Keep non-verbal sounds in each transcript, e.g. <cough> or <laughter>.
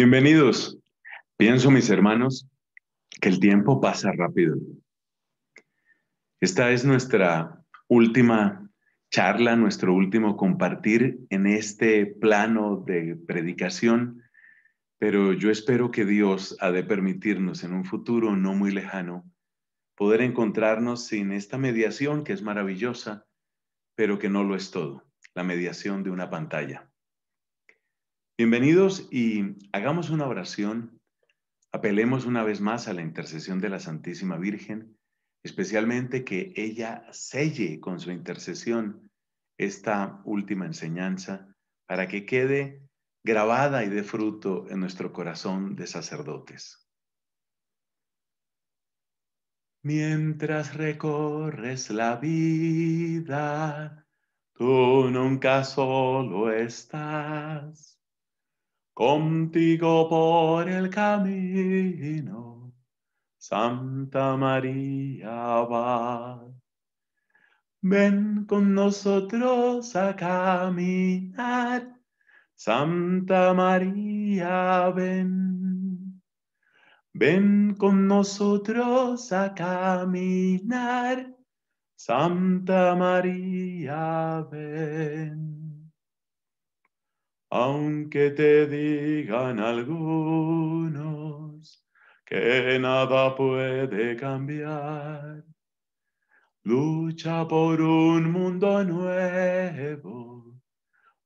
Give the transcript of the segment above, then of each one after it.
Bienvenidos. Pienso, mis hermanos, que el tiempo pasa rápido. Esta es nuestra última charla, nuestro último compartir en este plano de predicación, pero yo espero que Dios ha de permitirnos en un futuro no muy lejano poder encontrarnos sin esta mediación que es maravillosa, pero que no lo es todo, la mediación de una pantalla. Bienvenidos y hagamos una oración. Apelemos una vez más a la intercesión de la Santísima Virgen, especialmente que ella selle con su intercesión esta última enseñanza para que quede grabada y de fruto en nuestro corazón de sacerdotes. Mientras recorres la vida, tú nunca solo estás contigo por el camino, Santa María va. Ven con nosotros a caminar, Santa María, ven. Ven con nosotros a caminar, Santa María, ven aunque te digan algunos que nada puede cambiar. Lucha por un mundo nuevo,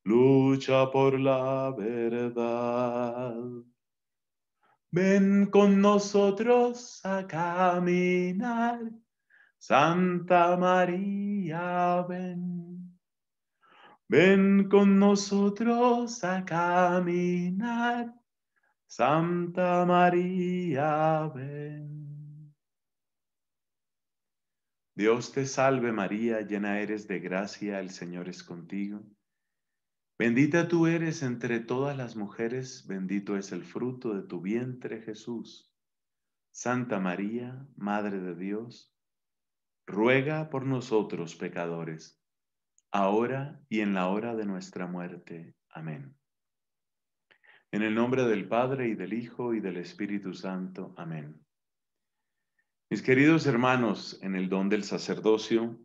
lucha por la verdad. Ven con nosotros a caminar, Santa María, ven. Ven con nosotros a caminar, Santa María, ven. Dios te salve María, llena eres de gracia, el Señor es contigo. Bendita tú eres entre todas las mujeres, bendito es el fruto de tu vientre Jesús. Santa María, Madre de Dios, ruega por nosotros pecadores ahora y en la hora de nuestra muerte. Amén. En el nombre del Padre y del Hijo y del Espíritu Santo. Amén. Mis queridos hermanos, en el don del sacerdocio,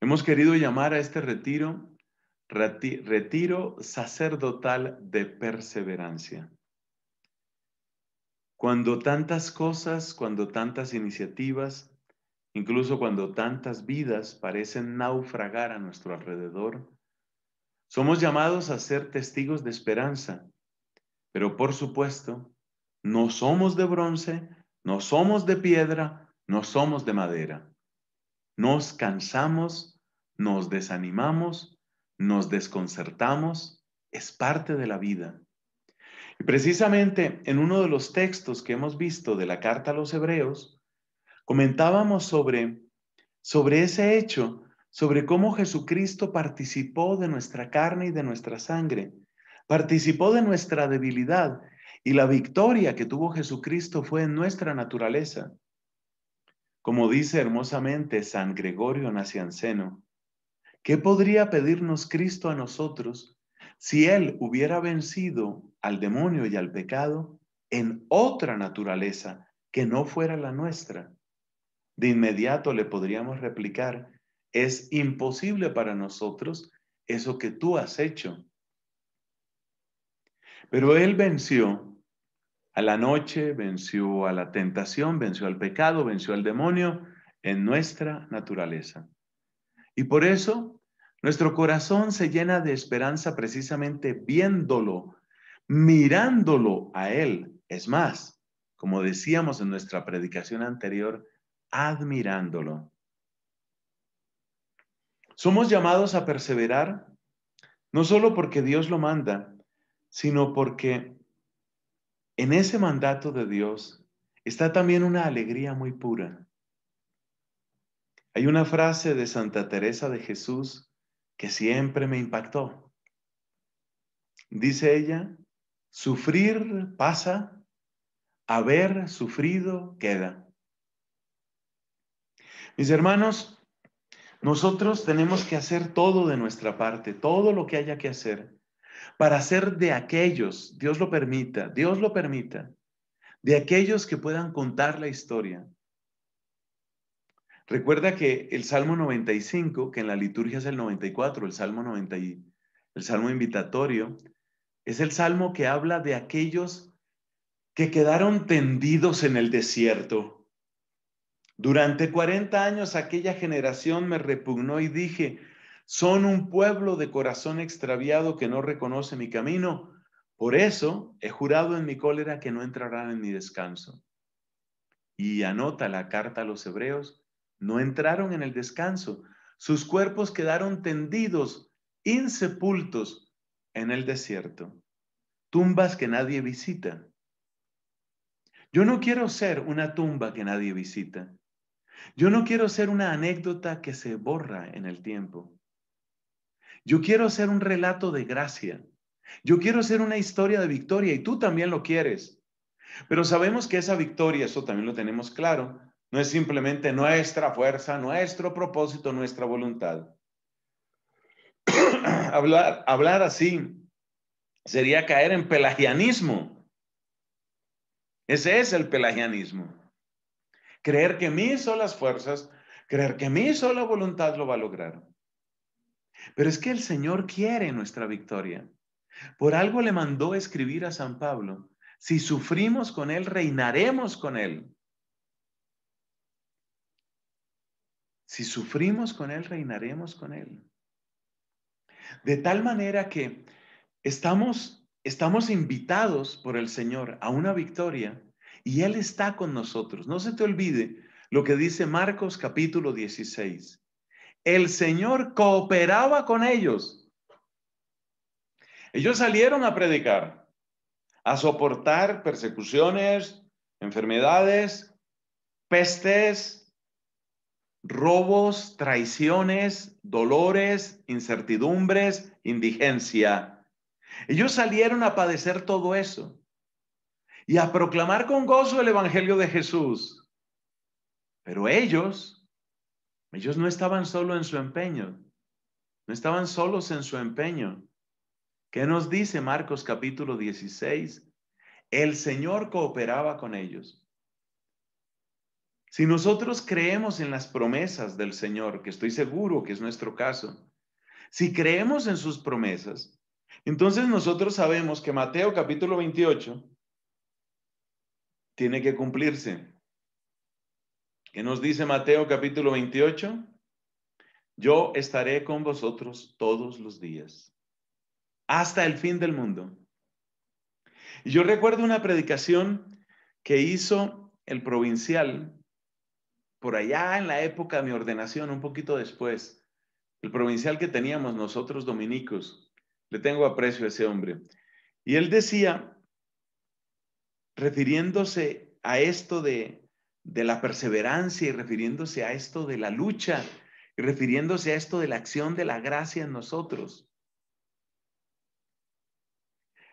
hemos querido llamar a este retiro retiro sacerdotal de perseverancia. Cuando tantas cosas, cuando tantas iniciativas Incluso cuando tantas vidas parecen naufragar a nuestro alrededor, somos llamados a ser testigos de esperanza, pero por supuesto, no somos de bronce, no somos de piedra, no somos de madera. Nos cansamos, nos desanimamos, nos desconcertamos, es parte de la vida. Y precisamente en uno de los textos que hemos visto de la carta a los hebreos, Comentábamos sobre, sobre ese hecho, sobre cómo Jesucristo participó de nuestra carne y de nuestra sangre, participó de nuestra debilidad y la victoria que tuvo Jesucristo fue en nuestra naturaleza. Como dice hermosamente San Gregorio Nacianceno, ¿qué podría pedirnos Cristo a nosotros si Él hubiera vencido al demonio y al pecado en otra naturaleza que no fuera la nuestra? de inmediato le podríamos replicar, es imposible para nosotros eso que tú has hecho. Pero él venció a la noche, venció a la tentación, venció al pecado, venció al demonio en nuestra naturaleza. Y por eso nuestro corazón se llena de esperanza precisamente viéndolo, mirándolo a él. Es más, como decíamos en nuestra predicación anterior, admirándolo. Somos llamados a perseverar no solo porque Dios lo manda, sino porque en ese mandato de Dios está también una alegría muy pura. Hay una frase de Santa Teresa de Jesús que siempre me impactó. Dice ella, sufrir pasa, haber sufrido queda. Mis hermanos, nosotros tenemos que hacer todo de nuestra parte, todo lo que haya que hacer, para ser de aquellos, Dios lo permita, Dios lo permita, de aquellos que puedan contar la historia. Recuerda que el Salmo 95, que en la liturgia es el 94, el Salmo 90, el Salmo invitatorio, es el Salmo que habla de aquellos que quedaron tendidos en el desierto durante 40 años aquella generación me repugnó y dije, son un pueblo de corazón extraviado que no reconoce mi camino. Por eso he jurado en mi cólera que no entrarán en mi descanso. Y anota la carta a los hebreos, no entraron en el descanso. Sus cuerpos quedaron tendidos, insepultos, en el desierto. Tumbas que nadie visita. Yo no quiero ser una tumba que nadie visita. Yo no quiero ser una anécdota que se borra en el tiempo. Yo quiero ser un relato de gracia. Yo quiero ser una historia de victoria y tú también lo quieres. Pero sabemos que esa victoria, eso también lo tenemos claro, no es simplemente nuestra fuerza, nuestro propósito, nuestra voluntad. <clears throat> hablar, hablar así sería caer en pelagianismo. Ese es el pelagianismo creer que mis solas fuerzas, creer que mi sola voluntad lo va a lograr. Pero es que el Señor quiere nuestra victoria. Por algo le mandó escribir a San Pablo, si sufrimos con Él, reinaremos con Él. Si sufrimos con Él, reinaremos con Él. De tal manera que estamos, estamos invitados por el Señor a una victoria y Él está con nosotros. No se te olvide lo que dice Marcos capítulo 16. El Señor cooperaba con ellos. Ellos salieron a predicar, a soportar persecuciones, enfermedades, pestes, robos, traiciones, dolores, incertidumbres, indigencia. Ellos salieron a padecer todo eso y a proclamar con gozo el Evangelio de Jesús. Pero ellos, ellos no estaban solo en su empeño, no estaban solos en su empeño. ¿Qué nos dice Marcos capítulo 16? El Señor cooperaba con ellos. Si nosotros creemos en las promesas del Señor, que estoy seguro que es nuestro caso, si creemos en sus promesas, entonces nosotros sabemos que Mateo capítulo 28, tiene que cumplirse. ¿Qué nos dice Mateo capítulo 28? Yo estaré con vosotros todos los días, hasta el fin del mundo. Y yo recuerdo una predicación que hizo el provincial por allá en la época de mi ordenación, un poquito después, el provincial que teníamos nosotros dominicos. Le tengo aprecio a ese hombre. Y él decía refiriéndose a esto de, la perseverancia y refiriéndose a esto de la lucha y refiriéndose a esto de la acción de la gracia en nosotros.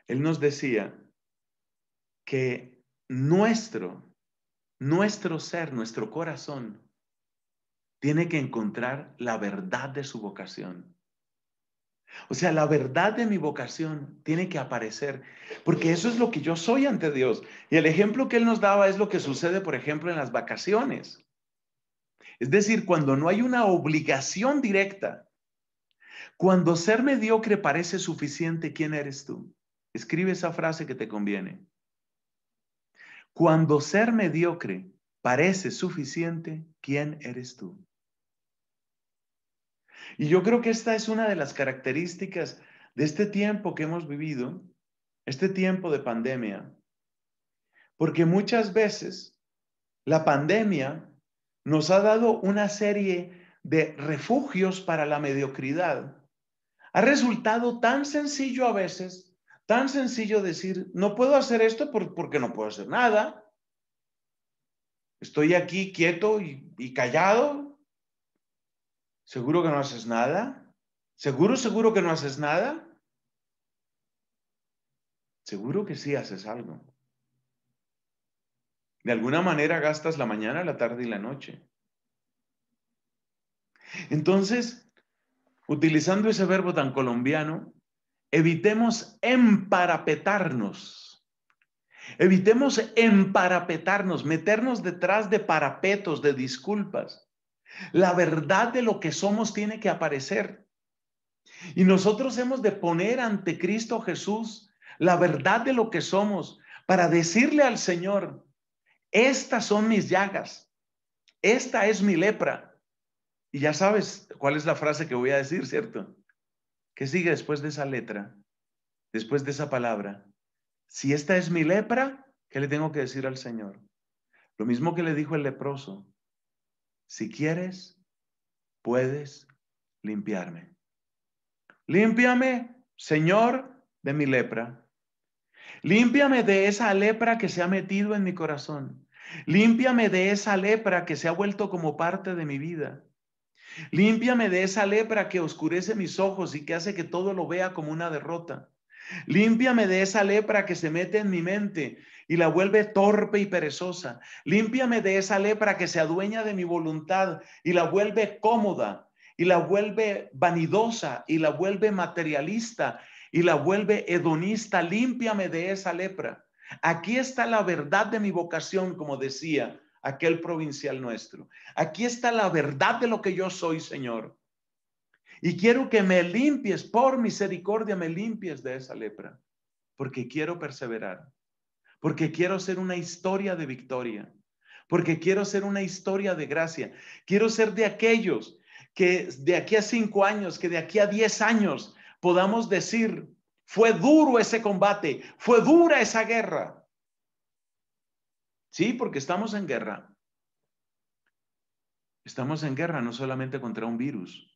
Él nos decía que nuestro, nuestro ser, nuestro corazón, tiene que encontrar la verdad de su vocación. O sea, la verdad de mi vocación tiene que aparecer, porque eso es lo que yo soy ante Dios. Y el ejemplo que Él nos daba es lo que sucede, por ejemplo, en las vacaciones. Es decir, cuando no hay una obligación directa, cuando ser mediocre parece suficiente, ¿quién eres tú? Escribe esa frase que te conviene. Cuando ser mediocre parece suficiente, ¿quién eres tú? Y yo creo que esta es una de las características de este tiempo que hemos vivido, este tiempo de pandemia, porque muchas veces la pandemia nos ha dado una serie de refugios para la mediocridad. Ha resultado tan sencillo a veces, tan sencillo decir, no puedo hacer esto porque no puedo hacer nada. Estoy aquí quieto y, y callado ¿Seguro que no haces nada? ¿Seguro, seguro que no haces nada? Seguro que sí haces algo. De alguna manera gastas la mañana, la tarde y la noche. Entonces, utilizando ese verbo tan colombiano, evitemos emparapetarnos. Evitemos emparapetarnos, meternos detrás de parapetos, de disculpas. La verdad de lo que somos tiene que aparecer. Y nosotros hemos de poner ante Cristo Jesús la verdad de lo que somos para decirle al Señor, estas son mis llagas, esta es mi lepra. Y ya sabes cuál es la frase que voy a decir, ¿cierto? ¿Qué sigue después de esa letra? Después de esa palabra. Si esta es mi lepra, ¿qué le tengo que decir al Señor? Lo mismo que le dijo el leproso si quieres, puedes limpiarme. Límpiame, Señor, de mi lepra. Límpiame de esa lepra que se ha metido en mi corazón. Límpiame de esa lepra que se ha vuelto como parte de mi vida. Límpiame de esa lepra que oscurece mis ojos y que hace que todo lo vea como una derrota. Límpiame de esa lepra que se mete en mi mente y la vuelve torpe y perezosa. Límpiame de esa lepra que se adueña de mi voluntad y la vuelve cómoda y la vuelve vanidosa y la vuelve materialista y la vuelve hedonista. Límpiame de esa lepra. Aquí está la verdad de mi vocación, como decía aquel provincial nuestro. Aquí está la verdad de lo que yo soy, Señor. Y quiero que me limpies, por misericordia, me limpies de esa lepra, porque quiero perseverar porque quiero ser una historia de victoria, porque quiero ser una historia de gracia. Quiero ser de aquellos que de aquí a cinco años, que de aquí a diez años podamos decir, fue duro ese combate, fue dura esa guerra. Sí, porque estamos en guerra. Estamos en guerra no solamente contra un virus,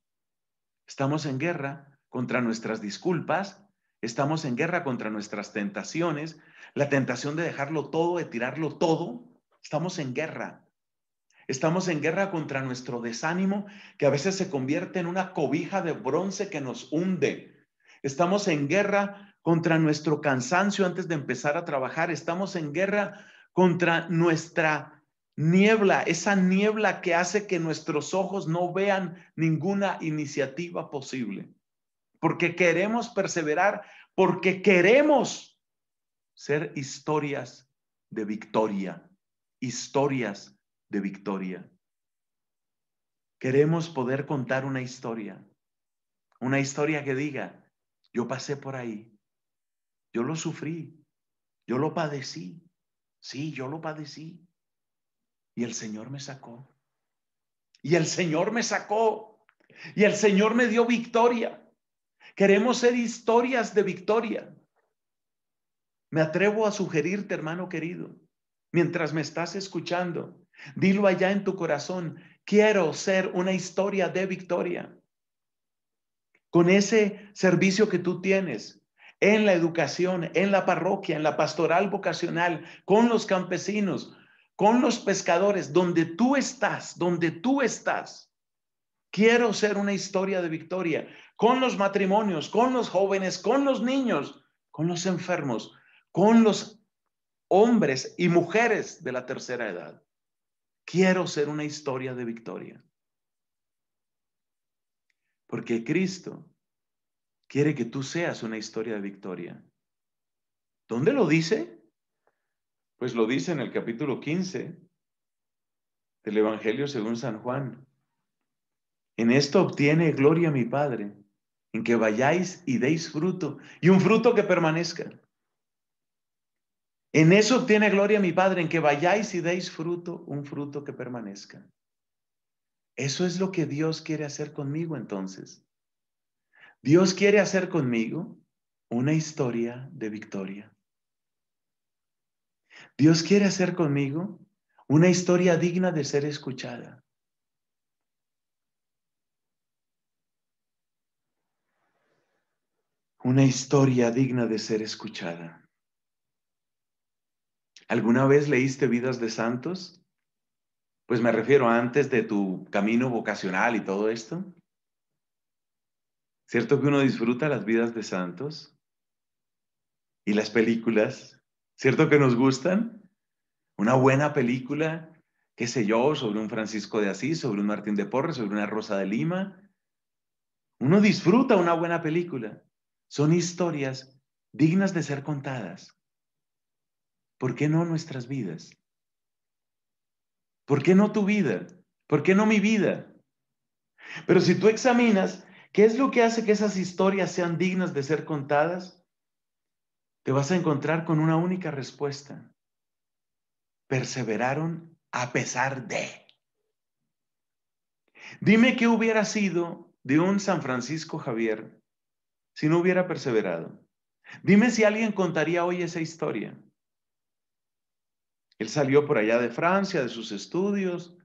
estamos en guerra contra nuestras disculpas, estamos en guerra contra nuestras tentaciones, la tentación de dejarlo todo, de tirarlo todo. Estamos en guerra. Estamos en guerra contra nuestro desánimo, que a veces se convierte en una cobija de bronce que nos hunde. Estamos en guerra contra nuestro cansancio antes de empezar a trabajar. Estamos en guerra contra nuestra niebla, esa niebla que hace que nuestros ojos no vean ninguna iniciativa posible. Porque queremos perseverar, porque queremos ser historias de victoria, historias de victoria. Queremos poder contar una historia, una historia que diga, yo pasé por ahí, yo lo sufrí, yo lo padecí, sí, yo lo padecí, y el Señor me sacó, y el Señor me sacó, y el Señor me dio victoria. Queremos ser historias de victoria. Me atrevo a sugerirte, hermano querido, mientras me estás escuchando, dilo allá en tu corazón, quiero ser una historia de victoria. Con ese servicio que tú tienes en la educación, en la parroquia, en la pastoral vocacional, con los campesinos, con los pescadores, donde tú estás, donde tú estás. Quiero ser una historia de victoria con los matrimonios, con los jóvenes, con los niños, con los enfermos con los hombres y mujeres de la tercera edad. Quiero ser una historia de victoria. Porque Cristo quiere que tú seas una historia de victoria. ¿Dónde lo dice? Pues lo dice en el capítulo 15 del Evangelio según San Juan. En esto obtiene gloria mi Padre, en que vayáis y deis fruto, y un fruto que permanezca en eso tiene gloria mi Padre, en que vayáis y deis fruto, un fruto que permanezca. Eso es lo que Dios quiere hacer conmigo entonces. Dios quiere hacer conmigo una historia de victoria. Dios quiere hacer conmigo una historia digna de ser escuchada. Una historia digna de ser escuchada. ¿Alguna vez leíste Vidas de Santos? Pues me refiero antes de tu camino vocacional y todo esto. ¿Cierto que uno disfruta las vidas de santos? ¿Y las películas? ¿Cierto que nos gustan? Una buena película, qué sé yo, sobre un Francisco de Asís, sobre un Martín de Porres, sobre una Rosa de Lima. Uno disfruta una buena película. Son historias dignas de ser contadas. ¿Por qué no nuestras vidas? ¿Por qué no tu vida? ¿Por qué no mi vida? Pero si tú examinas qué es lo que hace que esas historias sean dignas de ser contadas, te vas a encontrar con una única respuesta. Perseveraron a pesar de. Dime qué hubiera sido de un San Francisco Javier si no hubiera perseverado. Dime si alguien contaría hoy esa historia. Él salió por allá de Francia, de sus estudios,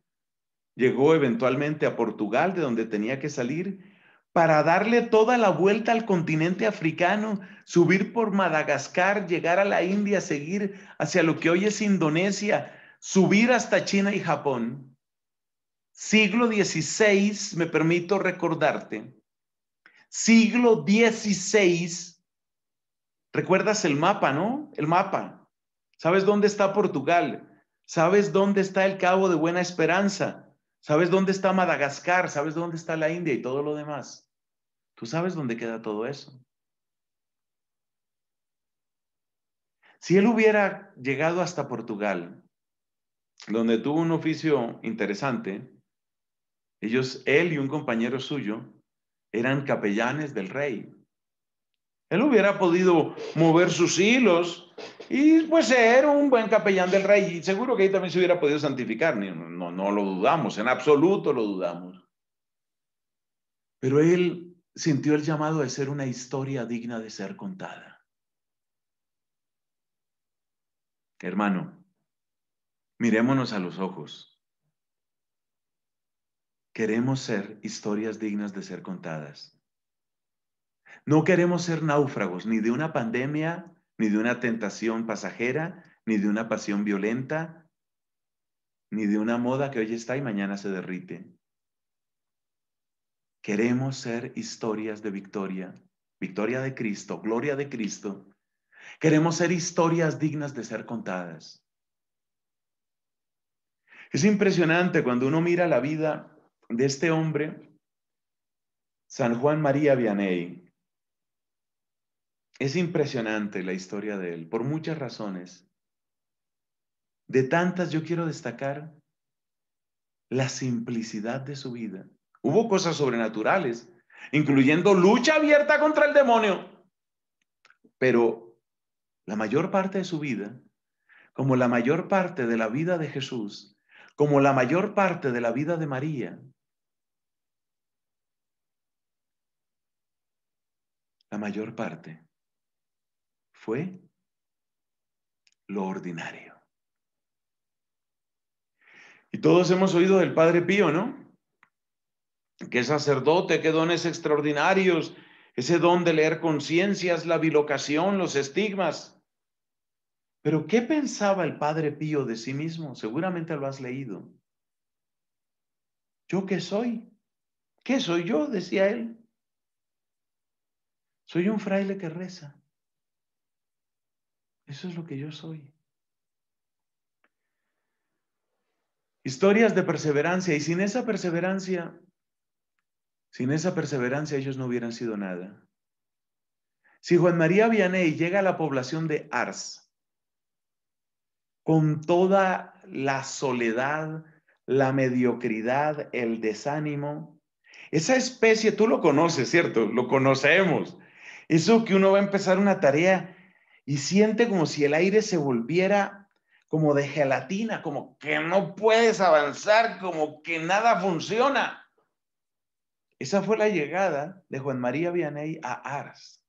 llegó eventualmente a Portugal, de donde tenía que salir, para darle toda la vuelta al continente africano, subir por Madagascar, llegar a la India, seguir hacia lo que hoy es Indonesia, subir hasta China y Japón. Siglo XVI, me permito recordarte, siglo XVI, recuerdas el mapa, ¿no? El mapa. ¿Sabes dónde está Portugal? ¿Sabes dónde está el Cabo de Buena Esperanza? ¿Sabes dónde está Madagascar? ¿Sabes dónde está la India y todo lo demás? Tú sabes dónde queda todo eso. Si él hubiera llegado hasta Portugal, donde tuvo un oficio interesante, ellos, él y un compañero suyo, eran capellanes del rey. Él hubiera podido mover sus hilos y pues ser un buen capellán del rey. Y seguro que ahí también se hubiera podido santificar. No, no lo dudamos, en absoluto lo dudamos. Pero él sintió el llamado de ser una historia digna de ser contada. Hermano, mirémonos a los ojos. Queremos ser historias dignas de ser contadas. No queremos ser náufragos ni de una pandemia, ni de una tentación pasajera, ni de una pasión violenta, ni de una moda que hoy está y mañana se derrite. Queremos ser historias de victoria, victoria de Cristo, gloria de Cristo. Queremos ser historias dignas de ser contadas. Es impresionante cuando uno mira la vida de este hombre, San Juan María Vianney, es impresionante la historia de él, por muchas razones. De tantas yo quiero destacar la simplicidad de su vida. Hubo cosas sobrenaturales, incluyendo lucha abierta contra el demonio, pero la mayor parte de su vida, como la mayor parte de la vida de Jesús, como la mayor parte de la vida de María, la mayor parte fue lo ordinario. Y todos hemos oído del Padre Pío, ¿no? Qué sacerdote, qué dones extraordinarios, ese don de leer conciencias, la bilocación, los estigmas. Pero ¿qué pensaba el Padre Pío de sí mismo? Seguramente lo has leído. ¿Yo qué soy? ¿Qué soy yo? decía él. Soy un fraile que reza. Eso es lo que yo soy. Historias de perseverancia. Y sin esa perseverancia, sin esa perseverancia ellos no hubieran sido nada. Si Juan María Vianney llega a la población de Ars con toda la soledad, la mediocridad, el desánimo, esa especie, tú lo conoces, ¿cierto? Lo conocemos. Eso que uno va a empezar una tarea y siente como si el aire se volviera como de gelatina, como que no puedes avanzar, como que nada funciona. Esa fue la llegada de Juan María Vianey a Aras.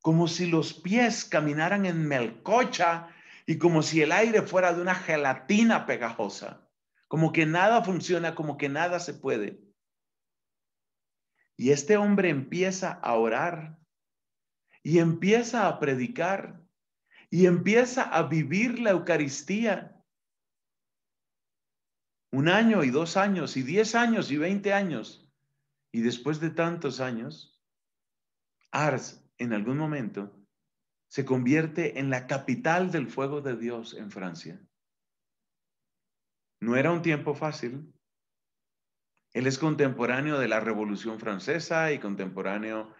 Como si los pies caminaran en melcocha y como si el aire fuera de una gelatina pegajosa, como que nada funciona, como que nada se puede. Y este hombre empieza a orar y empieza a predicar y empieza a vivir la Eucaristía. Un año y dos años y diez años y veinte años. Y después de tantos años, Ars en algún momento se convierte en la capital del fuego de Dios en Francia. No era un tiempo fácil. Él es contemporáneo de la Revolución Francesa y contemporáneo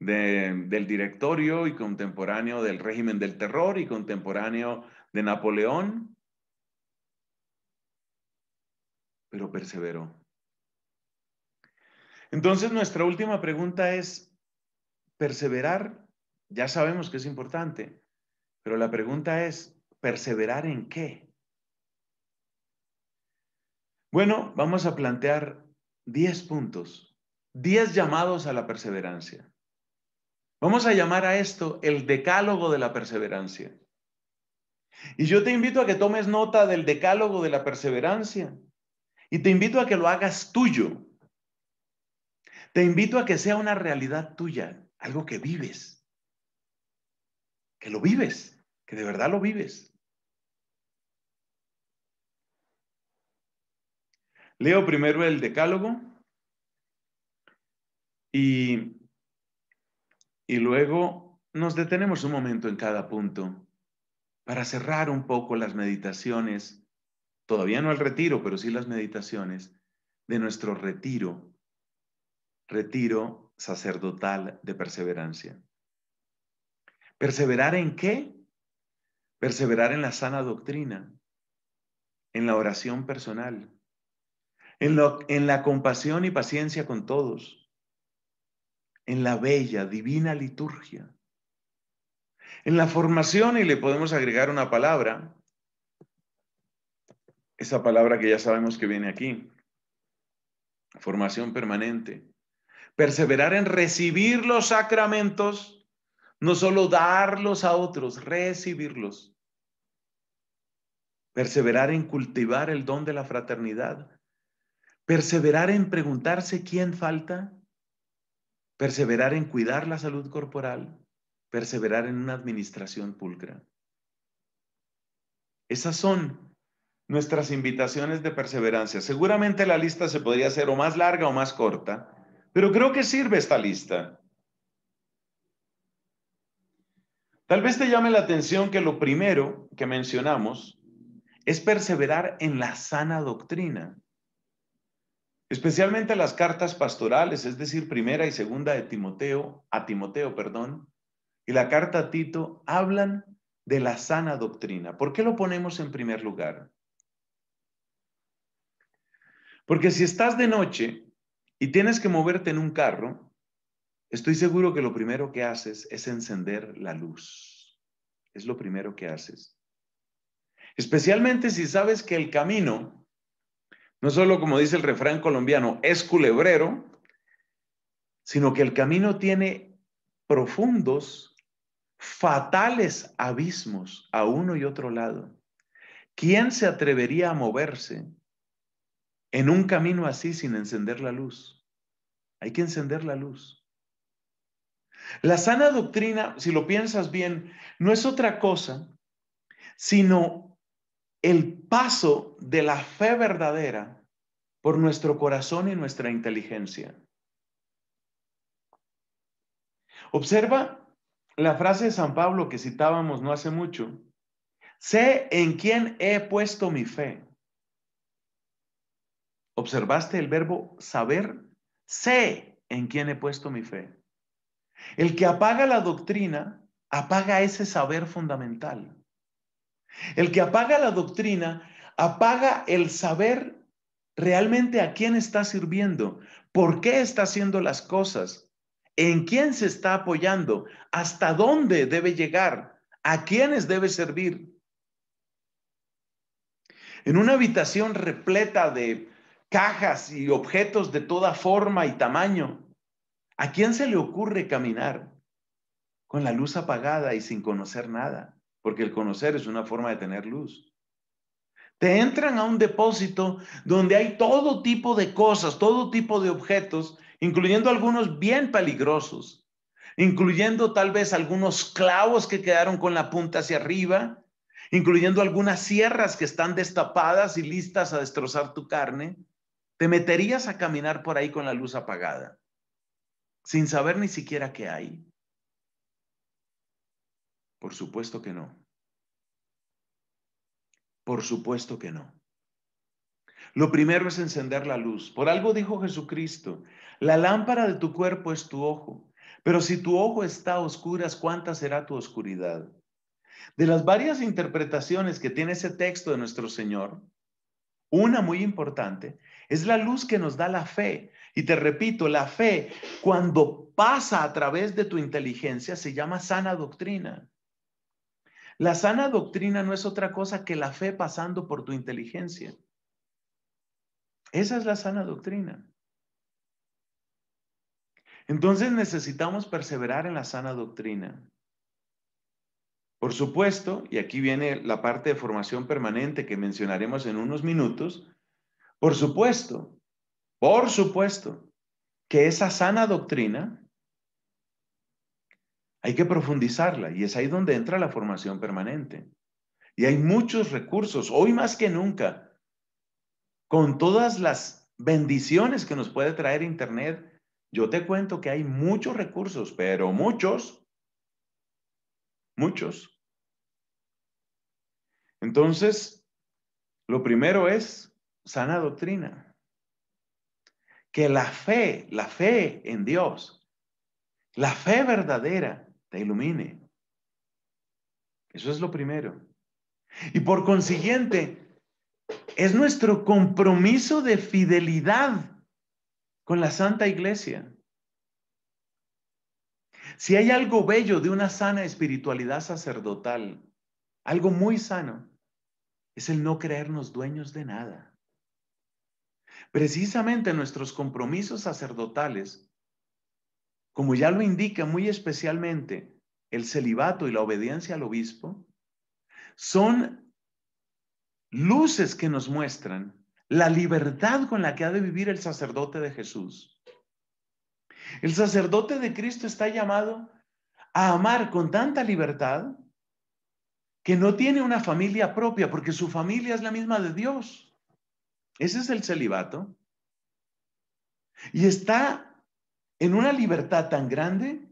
del directorio y contemporáneo del régimen del terror y contemporáneo de Napoleón, pero perseveró. Entonces nuestra última pregunta es, perseverar, ya sabemos que es importante, pero la pregunta es, ¿perseverar en qué? Bueno, vamos a plantear 10 puntos, 10 llamados a la perseverancia. Vamos a llamar a esto el decálogo de la perseverancia. Y yo te invito a que tomes nota del decálogo de la perseverancia. Y te invito a que lo hagas tuyo. Te invito a que sea una realidad tuya, algo que vives. Que lo vives, que de verdad lo vives. Leo primero el decálogo y y luego nos detenemos un momento en cada punto para cerrar un poco las meditaciones, todavía no el retiro, pero sí las meditaciones de nuestro retiro, retiro sacerdotal de perseverancia. ¿Perseverar en qué? Perseverar en la sana doctrina, en la oración personal, en, en la compasión y paciencia con todos, en la bella, divina liturgia. En la formación, y le podemos agregar una palabra, esa palabra que ya sabemos que viene aquí, formación permanente. Perseverar en recibir los sacramentos, no solo darlos a otros, recibirlos. Perseverar en cultivar el don de la fraternidad. Perseverar en preguntarse quién falta perseverar en cuidar la salud corporal, perseverar en una administración pulcra. Esas son nuestras invitaciones de perseverancia. Seguramente la lista se podría hacer o más larga o más corta, pero creo que sirve esta lista. Tal vez te llame la atención que lo primero que mencionamos es perseverar en la sana doctrina. Especialmente las cartas pastorales, es decir, primera y segunda de Timoteo, a Timoteo, perdón, y la carta a Tito, hablan de la sana doctrina. ¿Por qué lo ponemos en primer lugar? Porque si estás de noche y tienes que moverte en un carro, estoy seguro que lo primero que haces es encender la luz. Es lo primero que haces. Especialmente si sabes que el camino no solo, como dice el refrán colombiano, es culebrero, sino que el camino tiene profundos, fatales abismos a uno y otro lado. ¿Quién se atrevería a moverse en un camino así sin encender la luz? Hay que encender la luz. La sana doctrina, si lo piensas bien, no es otra cosa, sino el paso de la fe verdadera por nuestro corazón y nuestra inteligencia. Observa la frase de San Pablo que citábamos no hace mucho. Sé en quién he puesto mi fe. ¿Observaste el verbo saber? Sé en quién he puesto mi fe. El que apaga la doctrina, apaga ese saber fundamental. El que apaga la doctrina, apaga el saber realmente a quién está sirviendo, por qué está haciendo las cosas, en quién se está apoyando, hasta dónde debe llegar, a quiénes debe servir. En una habitación repleta de cajas y objetos de toda forma y tamaño, ¿a quién se le ocurre caminar con la luz apagada y sin conocer nada? porque el conocer es una forma de tener luz. Te entran a un depósito donde hay todo tipo de cosas, todo tipo de objetos, incluyendo algunos bien peligrosos, incluyendo tal vez algunos clavos que quedaron con la punta hacia arriba, incluyendo algunas sierras que están destapadas y listas a destrozar tu carne, te meterías a caminar por ahí con la luz apagada, sin saber ni siquiera qué hay. Por supuesto que no. Por supuesto que no. Lo primero es encender la luz. Por algo dijo Jesucristo, la lámpara de tu cuerpo es tu ojo, pero si tu ojo está a oscuras, ¿cuánta será tu oscuridad? De las varias interpretaciones que tiene ese texto de nuestro Señor, una muy importante es la luz que nos da la fe. Y te repito, la fe cuando pasa a través de tu inteligencia se llama sana doctrina. La sana doctrina no es otra cosa que la fe pasando por tu inteligencia. Esa es la sana doctrina. Entonces necesitamos perseverar en la sana doctrina. Por supuesto, y aquí viene la parte de formación permanente que mencionaremos en unos minutos, por supuesto, por supuesto, que esa sana doctrina hay que profundizarla y es ahí donde entra la formación permanente. Y hay muchos recursos, hoy más que nunca, con todas las bendiciones que nos puede traer Internet. Yo te cuento que hay muchos recursos, pero muchos, muchos. Entonces, lo primero es sana doctrina. Que la fe, la fe en Dios, la fe verdadera, te ilumine. Eso es lo primero. Y por consiguiente, es nuestro compromiso de fidelidad con la Santa Iglesia. Si hay algo bello de una sana espiritualidad sacerdotal, algo muy sano, es el no creernos dueños de nada. Precisamente nuestros compromisos sacerdotales como ya lo indica muy especialmente el celibato y la obediencia al obispo, son luces que nos muestran la libertad con la que ha de vivir el sacerdote de Jesús. El sacerdote de Cristo está llamado a amar con tanta libertad que no tiene una familia propia, porque su familia es la misma de Dios. Ese es el celibato. Y está en una libertad tan grande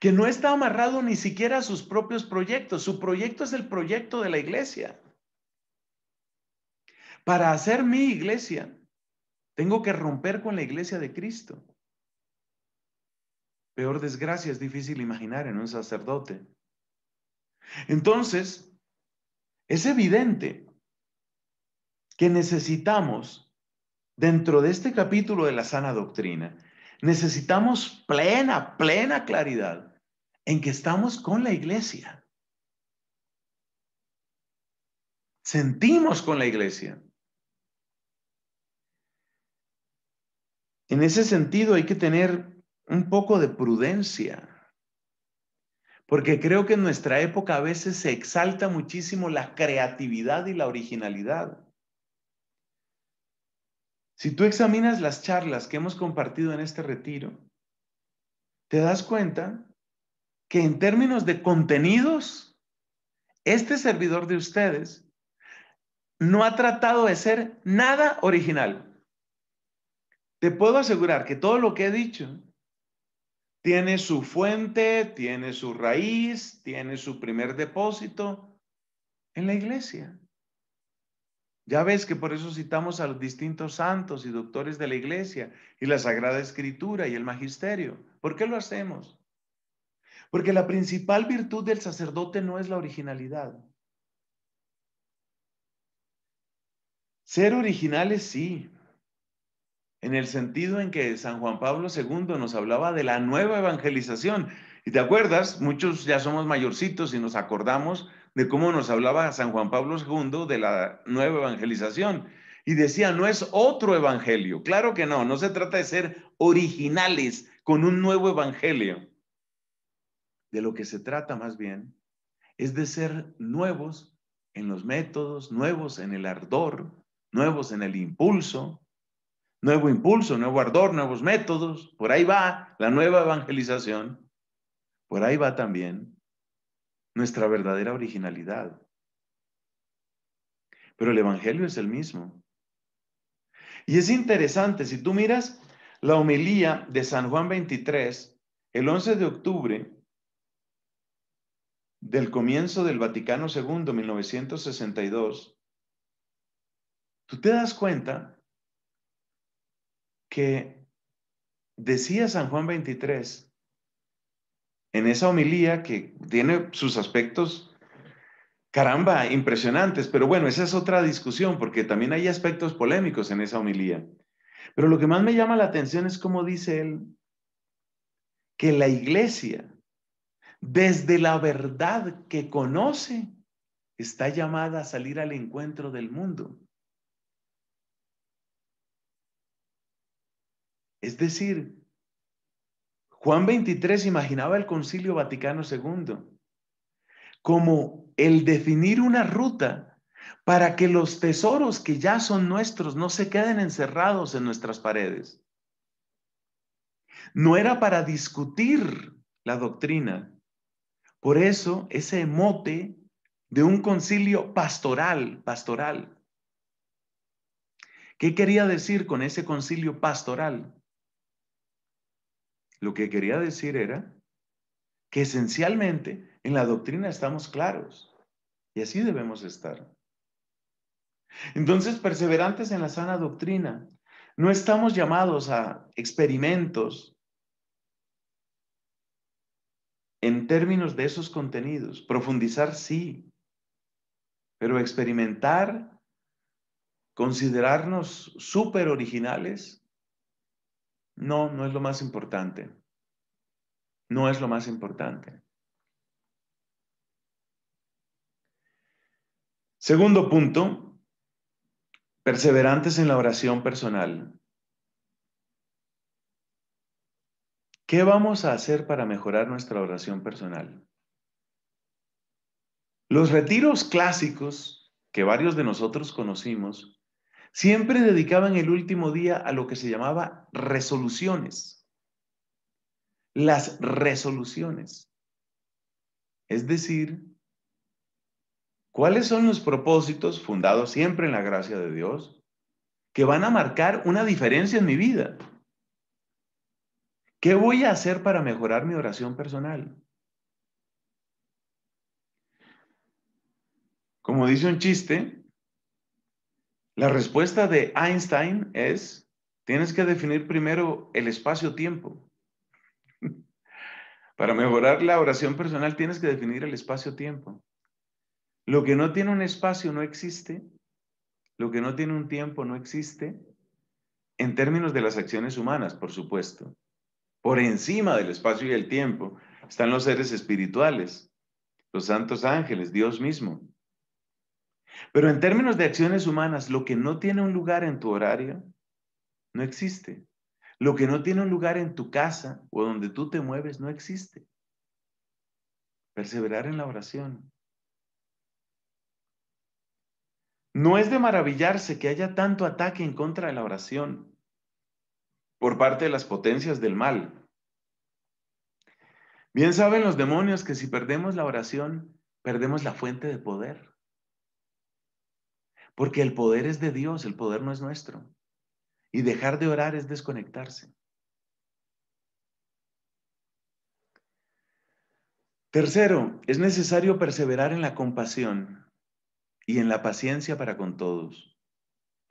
que no está amarrado ni siquiera a sus propios proyectos. Su proyecto es el proyecto de la iglesia. Para hacer mi iglesia, tengo que romper con la iglesia de Cristo. Peor desgracia es difícil imaginar en un sacerdote. Entonces, es evidente que necesitamos, dentro de este capítulo de la sana doctrina, necesitamos plena, plena claridad en que estamos con la iglesia. Sentimos con la iglesia. En ese sentido hay que tener un poco de prudencia, porque creo que en nuestra época a veces se exalta muchísimo la creatividad y la originalidad. Si tú examinas las charlas que hemos compartido en este retiro, te das cuenta que en términos de contenidos, este servidor de ustedes no ha tratado de ser nada original. Te puedo asegurar que todo lo que he dicho tiene su fuente, tiene su raíz, tiene su primer depósito en la iglesia. Ya ves que por eso citamos a los distintos santos y doctores de la iglesia y la Sagrada Escritura y el Magisterio. ¿Por qué lo hacemos? Porque la principal virtud del sacerdote no es la originalidad. Ser originales sí, en el sentido en que San Juan Pablo II nos hablaba de la nueva evangelización. Y te acuerdas, muchos ya somos mayorcitos y nos acordamos de cómo nos hablaba San Juan Pablo II de la nueva evangelización. Y decía, no es otro evangelio. Claro que no, no se trata de ser originales con un nuevo evangelio. De lo que se trata más bien es de ser nuevos en los métodos, nuevos en el ardor, nuevos en el impulso, nuevo impulso, nuevo ardor, nuevos métodos. Por ahí va la nueva evangelización. Por ahí va también nuestra verdadera originalidad. Pero el Evangelio es el mismo. Y es interesante, si tú miras la homilía de San Juan 23, el 11 de octubre del comienzo del Vaticano II, 1962, tú te das cuenta que decía San Juan 23, en esa homilía que tiene sus aspectos, caramba, impresionantes, pero bueno, esa es otra discusión porque también hay aspectos polémicos en esa homilía. Pero lo que más me llama la atención es cómo dice él que la iglesia, desde la verdad que conoce, está llamada a salir al encuentro del mundo. Es decir, Juan 23 imaginaba el Concilio Vaticano II como el definir una ruta para que los tesoros que ya son nuestros no se queden encerrados en nuestras paredes. No era para discutir la doctrina. Por eso ese mote de un concilio pastoral, pastoral. ¿Qué quería decir con ese concilio pastoral? Lo que quería decir era que esencialmente en la doctrina estamos claros y así debemos estar. Entonces, perseverantes en la sana doctrina, no estamos llamados a experimentos en términos de esos contenidos. Profundizar sí, pero experimentar, considerarnos súper originales, no, no es lo más importante. No es lo más importante. Segundo punto, perseverantes en la oración personal. ¿Qué vamos a hacer para mejorar nuestra oración personal? Los retiros clásicos que varios de nosotros conocimos Siempre dedicaban el último día a lo que se llamaba resoluciones. Las resoluciones. Es decir, ¿cuáles son los propósitos fundados siempre en la gracia de Dios que van a marcar una diferencia en mi vida? ¿Qué voy a hacer para mejorar mi oración personal? Como dice un chiste, la respuesta de Einstein es, tienes que definir primero el espacio-tiempo. <laughs> Para mejorar la oración personal tienes que definir el espacio-tiempo. Lo que no tiene un espacio no existe, lo que no tiene un tiempo no existe, en términos de las acciones humanas, por supuesto. Por encima del espacio y el tiempo están los seres espirituales, los santos ángeles, Dios mismo. Pero en términos de acciones humanas, lo que no tiene un lugar en tu horario, no existe. Lo que no tiene un lugar en tu casa o donde tú te mueves, no existe. Perseverar en la oración. No es de maravillarse que haya tanto ataque en contra de la oración por parte de las potencias del mal. Bien saben los demonios que si perdemos la oración, perdemos la fuente de poder. Porque el poder es de Dios, el poder no es nuestro. Y dejar de orar es desconectarse. Tercero, es necesario perseverar en la compasión y en la paciencia para con todos,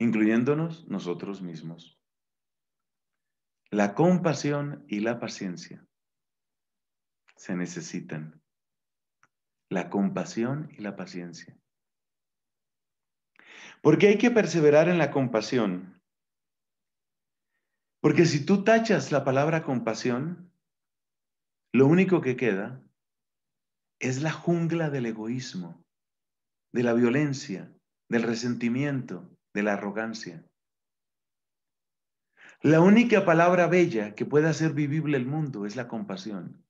incluyéndonos nosotros mismos. La compasión y la paciencia se necesitan. La compasión y la paciencia. Porque hay que perseverar en la compasión. Porque si tú tachas la palabra compasión, lo único que queda es la jungla del egoísmo, de la violencia, del resentimiento, de la arrogancia. La única palabra bella que puede hacer vivible el mundo es la compasión.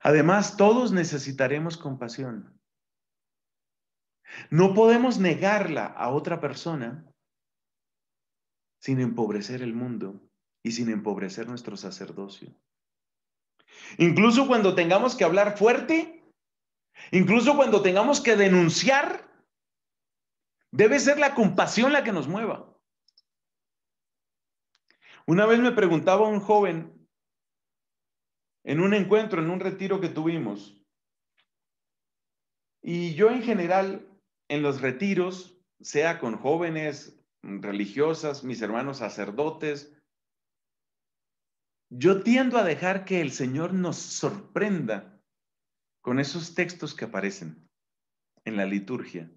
Además, todos necesitaremos compasión. No podemos negarla a otra persona sin empobrecer el mundo y sin empobrecer nuestro sacerdocio. Incluso cuando tengamos que hablar fuerte, incluso cuando tengamos que denunciar, debe ser la compasión la que nos mueva. Una vez me preguntaba un joven en un encuentro, en un retiro que tuvimos, y yo en general en los retiros, sea con jóvenes, religiosas, mis hermanos sacerdotes, yo tiendo a dejar que el Señor nos sorprenda con esos textos que aparecen en la liturgia.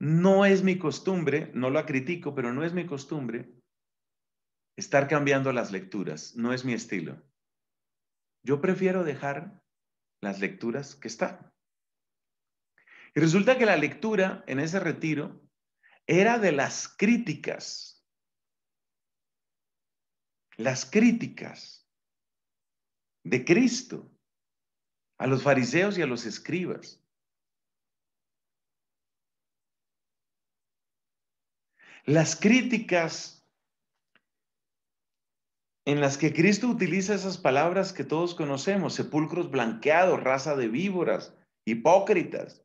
No es mi costumbre, no la critico, pero no es mi costumbre estar cambiando las lecturas, no es mi estilo. Yo prefiero dejar las lecturas que están. Y resulta que la lectura en ese retiro era de las críticas. Las críticas de Cristo a los fariseos y a los escribas. Las críticas en las que Cristo utiliza esas palabras que todos conocemos, sepulcros blanqueados, raza de víboras, hipócritas.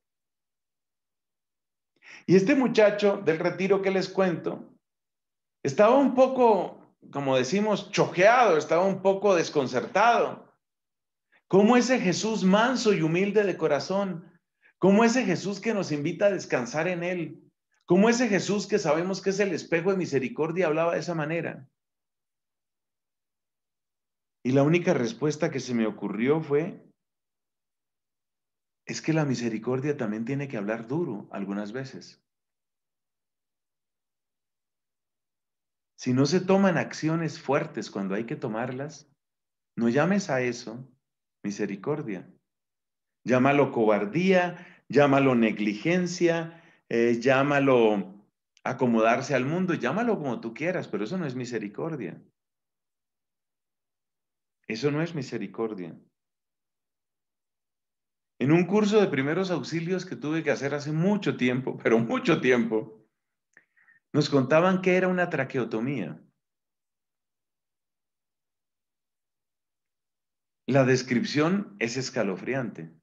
Y este muchacho del retiro que les cuento estaba un poco, como decimos, choqueado, estaba un poco desconcertado. ¿Cómo ese Jesús manso y humilde de corazón? ¿Cómo ese Jesús que nos invita a descansar en Él? ¿Cómo ese Jesús que sabemos que es el espejo de misericordia hablaba de esa manera? Y la única respuesta que se me ocurrió fue es que la misericordia también tiene que hablar duro algunas veces. Si no se toman acciones fuertes cuando hay que tomarlas, no llames a eso misericordia. Llámalo cobardía, llámalo negligencia, eh, llámalo acomodarse al mundo, llámalo como tú quieras, pero eso no es misericordia. Eso no es misericordia. En un curso de primeros auxilios que tuve que hacer hace mucho tiempo, <laughs> pero mucho tiempo, nos contaban que era una traqueotomía. La descripción es escalofriante.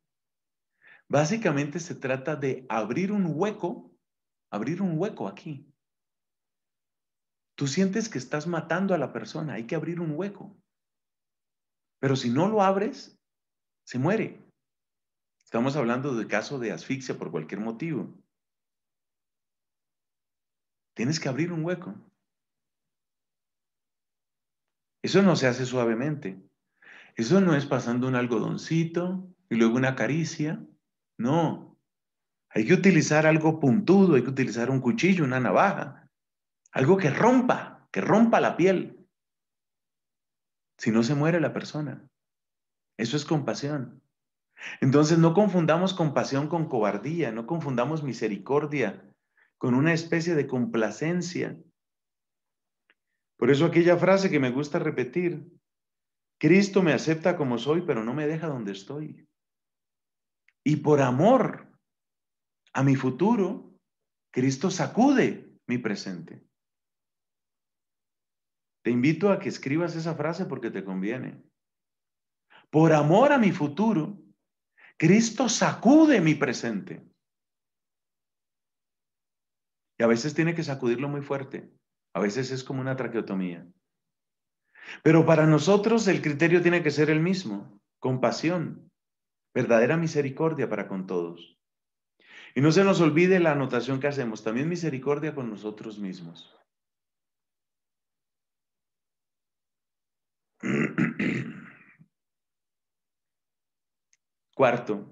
Básicamente se trata de abrir un hueco, abrir un hueco aquí. Tú sientes que estás matando a la persona, hay que abrir un hueco. Pero si no lo abres, se muere. Estamos hablando de caso de asfixia por cualquier motivo. Tienes que abrir un hueco. Eso no se hace suavemente. Eso no es pasando un algodoncito y luego una caricia. No. Hay que utilizar algo puntudo, hay que utilizar un cuchillo, una navaja, algo que rompa, que rompa la piel. Si no se muere la persona. Eso es compasión. Entonces no confundamos compasión con cobardía, no confundamos misericordia con una especie de complacencia. Por eso aquella frase que me gusta repetir, Cristo me acepta como soy, pero no me deja donde estoy. Y por amor a mi futuro, Cristo sacude mi presente. Te invito a que escribas esa frase porque te conviene. Por amor a mi futuro, Cristo sacude mi presente. Y a veces tiene que sacudirlo muy fuerte. A veces es como una traqueotomía. Pero para nosotros el criterio tiene que ser el mismo. Compasión. Verdadera misericordia para con todos. Y no se nos olvide la anotación que hacemos. También misericordia con nosotros mismos. Cuarto,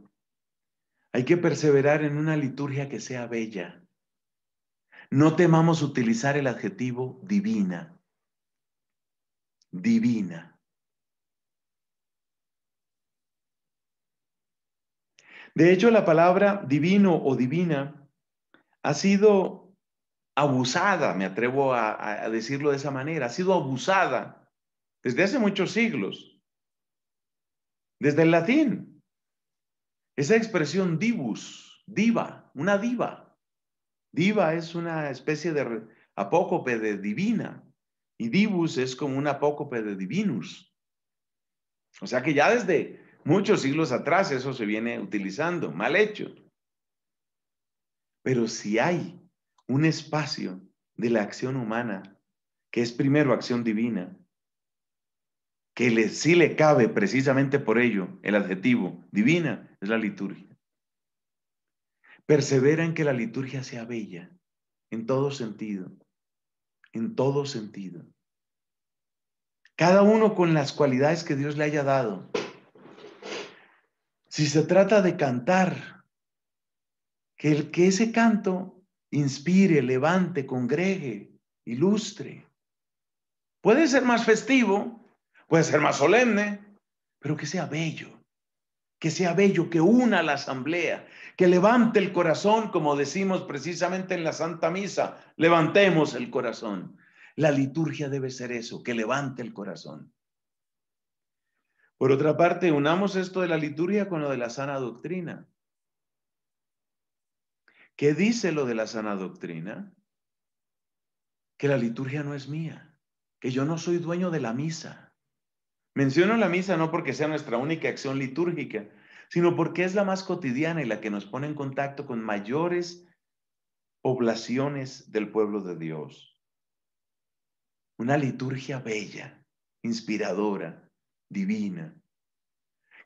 hay que perseverar en una liturgia que sea bella. No temamos utilizar el adjetivo divina. Divina. De hecho, la palabra divino o divina ha sido abusada, me atrevo a, decirlo de esa manera, ha sido abusada desde hace muchos siglos, desde el latín. Esa expresión divus, diva, una diva. Diva es una especie de apócope de divina y divus es como un apócope de divinus. O sea que ya desde muchos siglos atrás eso se viene utilizando, mal hecho. Pero si hay un espacio de la acción humana, que es primero acción divina, que le, sí le cabe precisamente por ello el adjetivo divina, es la liturgia. Persevera en que la liturgia sea bella, en todo sentido, en todo sentido. Cada uno con las cualidades que Dios le haya dado. Si se trata de cantar, que, el, que ese canto inspire, levante, congregue, ilustre. Puede ser más festivo, puede ser más solemne, pero que sea bello que sea bello, que una la asamblea, que levante el corazón, como decimos precisamente en la Santa Misa, levantemos el corazón. La liturgia debe ser eso, que levante el corazón. Por otra parte, unamos esto de la liturgia con lo de la sana doctrina. ¿Qué dice lo de la sana doctrina? Que la liturgia no es mía, que yo no soy dueño de la misa Menciono la misa no porque sea nuestra única acción litúrgica, sino porque es la más cotidiana y la que nos pone en contacto con mayores poblaciones del pueblo de Dios. Una liturgia bella, inspiradora, divina,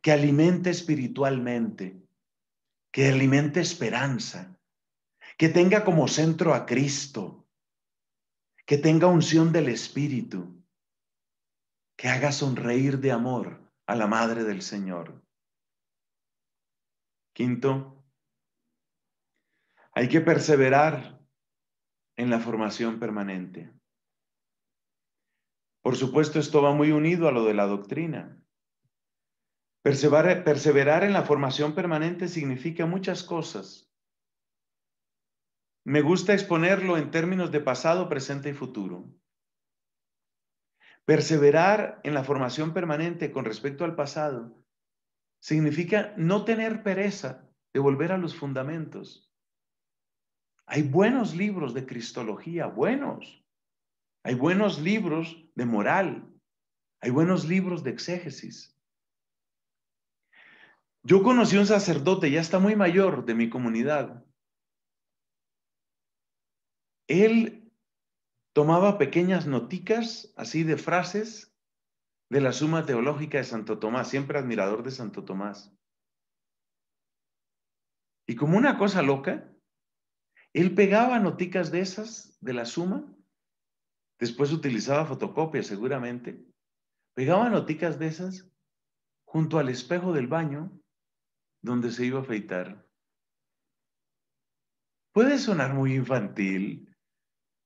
que alimente espiritualmente, que alimente esperanza, que tenga como centro a Cristo, que tenga unción del Espíritu, que haga sonreír de amor a la Madre del Señor. Quinto, hay que perseverar en la formación permanente. Por supuesto, esto va muy unido a lo de la doctrina. Perseverar, perseverar en la formación permanente significa muchas cosas. Me gusta exponerlo en términos de pasado, presente y futuro. Perseverar en la formación permanente con respecto al pasado significa no tener pereza de volver a los fundamentos. Hay buenos libros de cristología, buenos. Hay buenos libros de moral. Hay buenos libros de exégesis. Yo conocí a un sacerdote, ya está muy mayor, de mi comunidad. Él tomaba pequeñas noticas así de frases de la suma teológica de Santo Tomás, siempre admirador de Santo Tomás. Y como una cosa loca, él pegaba noticas de esas, de la suma, después utilizaba fotocopias seguramente, pegaba noticas de esas junto al espejo del baño donde se iba a afeitar. Puede sonar muy infantil,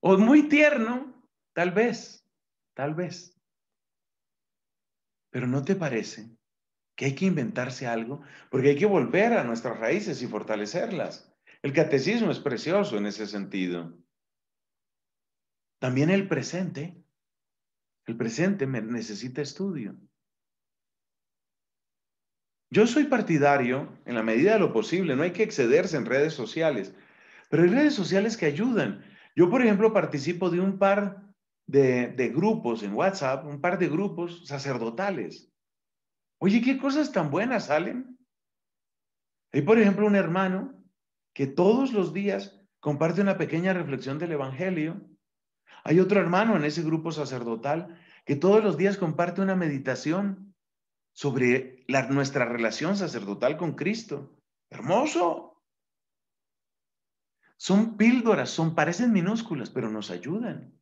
o muy tierno, tal vez, tal vez. Pero ¿no te parece que hay que inventarse algo? Porque hay que volver a nuestras raíces y fortalecerlas. El catecismo es precioso en ese sentido. También el presente. El presente necesita estudio. Yo soy partidario, en la medida de lo posible, no hay que excederse en redes sociales, pero hay redes sociales que ayudan. Yo, por ejemplo, participo de un par de, grupos en WhatsApp, un par de grupos sacerdotales. Oye, qué cosas tan buenas salen. Hay, por ejemplo, un hermano que todos los días comparte una pequeña reflexión del Evangelio. Hay otro hermano en ese grupo sacerdotal que todos los días comparte una meditación sobre la, nuestra relación sacerdotal con Cristo. Hermoso. Son píldoras, son, parecen minúsculas, pero nos ayudan.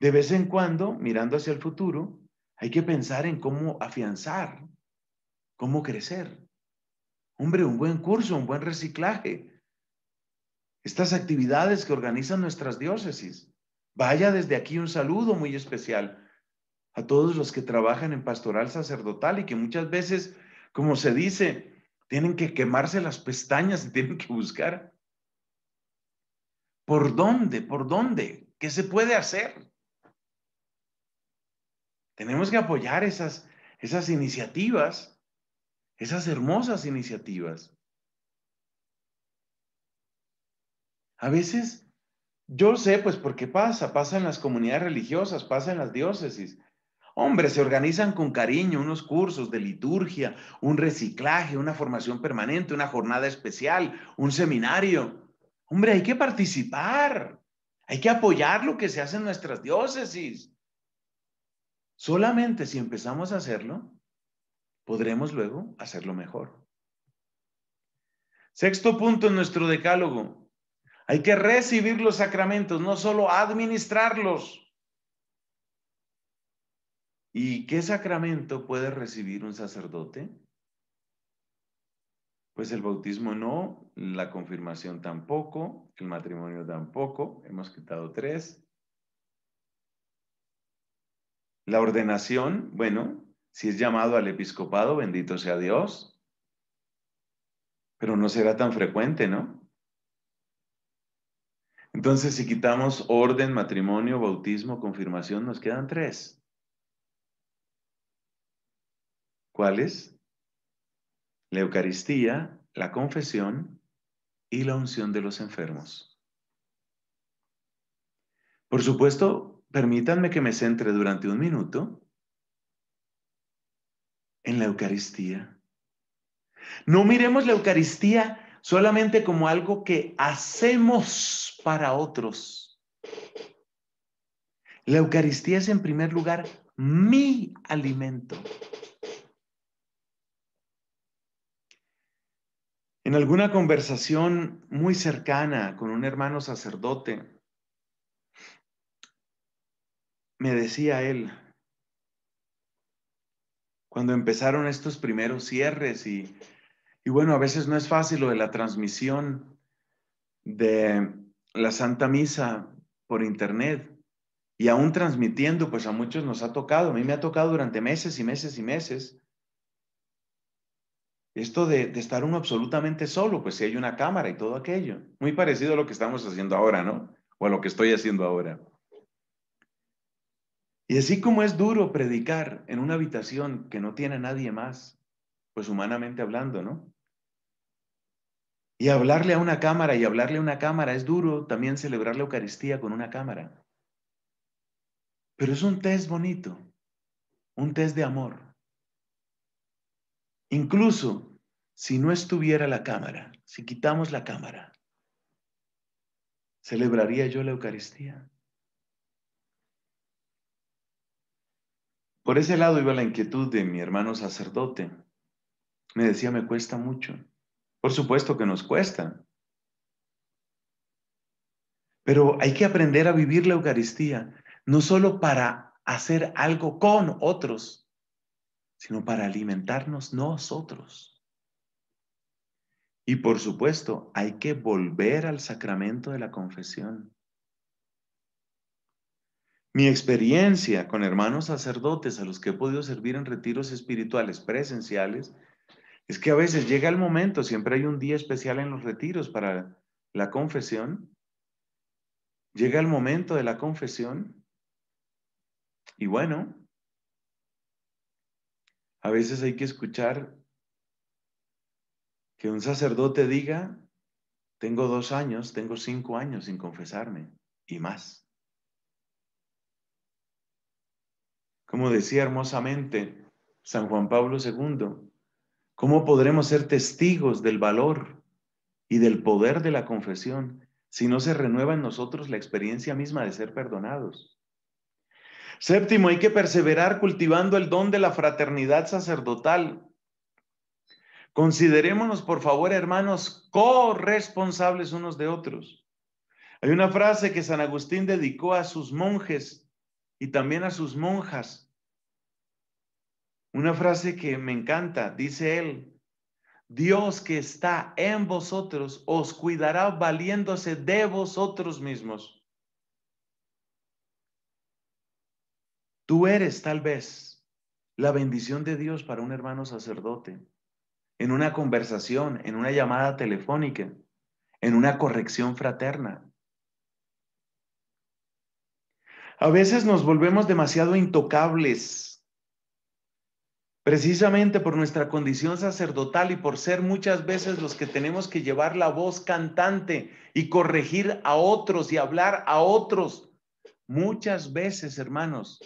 De vez en cuando, mirando hacia el futuro, hay que pensar en cómo afianzar, cómo crecer. Hombre, un buen curso, un buen reciclaje. Estas actividades que organizan nuestras diócesis. Vaya desde aquí un saludo muy especial a todos los que trabajan en pastoral sacerdotal y que muchas veces, como se dice, tienen que quemarse las pestañas y tienen que buscar ¿Por dónde? ¿Por dónde? ¿Qué se puede hacer? Tenemos que apoyar esas, esas iniciativas, esas hermosas iniciativas. A veces yo sé, pues, por qué pasa. Pasa en las comunidades religiosas, pasa en las diócesis. Hombre, se organizan con cariño unos cursos de liturgia, un reciclaje, una formación permanente, una jornada especial, un seminario. Hombre, hay que participar, hay que apoyar lo que se hace en nuestras diócesis. Solamente si empezamos a hacerlo, podremos luego hacerlo mejor. Sexto punto en nuestro decálogo. Hay que recibir los sacramentos, no solo administrarlos. ¿Y qué sacramento puede recibir un sacerdote? Pues el bautismo no, la confirmación tampoco, el matrimonio tampoco, hemos quitado tres. La ordenación, bueno, si es llamado al episcopado, bendito sea Dios, pero no será tan frecuente, ¿no? Entonces, si quitamos orden, matrimonio, bautismo, confirmación, nos quedan tres. ¿Cuáles? la Eucaristía, la confesión y la unción de los enfermos. Por supuesto, permítanme que me centre durante un minuto en la Eucaristía. No miremos la Eucaristía solamente como algo que hacemos para otros. La Eucaristía es en primer lugar mi alimento. En alguna conversación muy cercana con un hermano sacerdote, me decía él, cuando empezaron estos primeros cierres y, bueno, a veces no es fácil lo de la transmisión de la Santa Misa por internet y aún transmitiendo, pues a muchos nos ha tocado, a mí me ha tocado durante meses y meses y meses esto de, estar uno absolutamente solo, pues si hay una cámara y todo aquello. Muy parecido a lo que estamos haciendo ahora, ¿no? O a lo que estoy haciendo ahora. Y así como es duro predicar en una habitación que no tiene a nadie más, pues humanamente hablando, ¿no? Y hablarle a una cámara y hablarle a una cámara es duro también celebrar la Eucaristía con una cámara. Pero es un test bonito, un test de amor Incluso si no estuviera la cámara, si quitamos la cámara, ¿celebraría yo la Eucaristía? Por ese lado iba la inquietud de mi hermano sacerdote. Me decía, me cuesta mucho. Por supuesto que nos cuesta. Pero hay que aprender a vivir la Eucaristía, no solo para hacer algo con otros, sino para alimentarnos nosotros. Y por supuesto, hay que volver al sacramento de la confesión. Mi experiencia con hermanos sacerdotes a los que he podido servir en retiros espirituales presenciales es que a veces llega el momento, siempre hay un día especial en los retiros para la confesión, llega el momento de la confesión y bueno, a veces hay que escuchar que un sacerdote diga, tengo dos años, tengo cinco años sin confesarme y más. Como decía hermosamente San Juan Pablo II, ¿cómo podremos ser testigos del valor y del poder de la confesión si no se renueva en nosotros la experiencia misma de ser perdonados? Séptimo, hay que perseverar cultivando el don de la fraternidad sacerdotal. Considerémonos, por favor, hermanos, corresponsables unos de otros. Hay una frase que San Agustín dedicó a sus monjes y también a sus monjas. Una frase que me encanta, dice él, Dios que está en vosotros os cuidará valiéndose de vosotros mismos. Tú eres tal vez la bendición de Dios para un hermano sacerdote, en una conversación, en una llamada telefónica, en una corrección fraterna. A veces nos volvemos demasiado intocables, precisamente por nuestra condición sacerdotal y por ser muchas veces los que tenemos que llevar la voz cantante y corregir a otros y hablar a otros. Muchas veces, hermanos,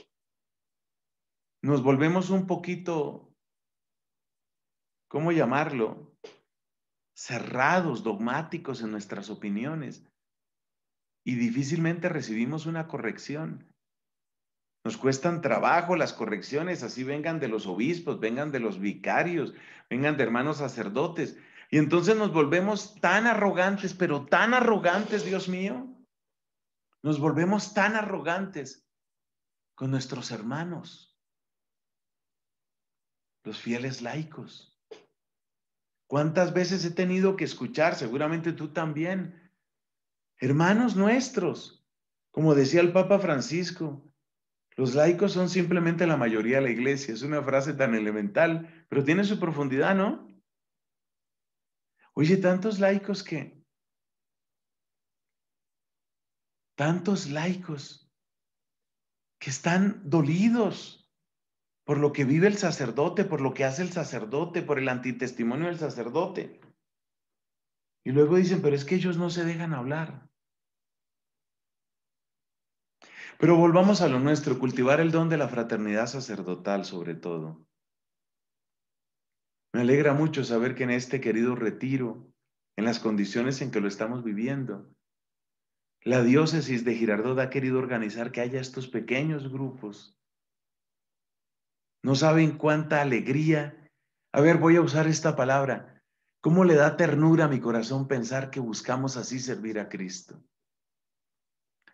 nos volvemos un poquito, ¿cómo llamarlo? Cerrados, dogmáticos en nuestras opiniones y difícilmente recibimos una corrección. Nos cuestan trabajo las correcciones, así vengan de los obispos, vengan de los vicarios, vengan de hermanos sacerdotes. Y entonces nos volvemos tan arrogantes, pero tan arrogantes, Dios mío. Nos volvemos tan arrogantes con nuestros hermanos los fieles laicos. ¿Cuántas veces he tenido que escuchar, seguramente tú también, hermanos nuestros, como decía el Papa Francisco, los laicos son simplemente la mayoría de la iglesia, es una frase tan elemental, pero tiene su profundidad, ¿no? Oye, tantos laicos que... Tantos laicos que están dolidos por lo que vive el sacerdote, por lo que hace el sacerdote, por el antitestimonio del sacerdote. Y luego dicen, pero es que ellos no se dejan hablar. Pero volvamos a lo nuestro, cultivar el don de la fraternidad sacerdotal sobre todo. Me alegra mucho saber que en este querido retiro, en las condiciones en que lo estamos viviendo, la diócesis de Girardot ha querido organizar que haya estos pequeños grupos no saben cuánta alegría. A ver, voy a usar esta palabra. ¿Cómo le da ternura a mi corazón pensar que buscamos así servir a Cristo?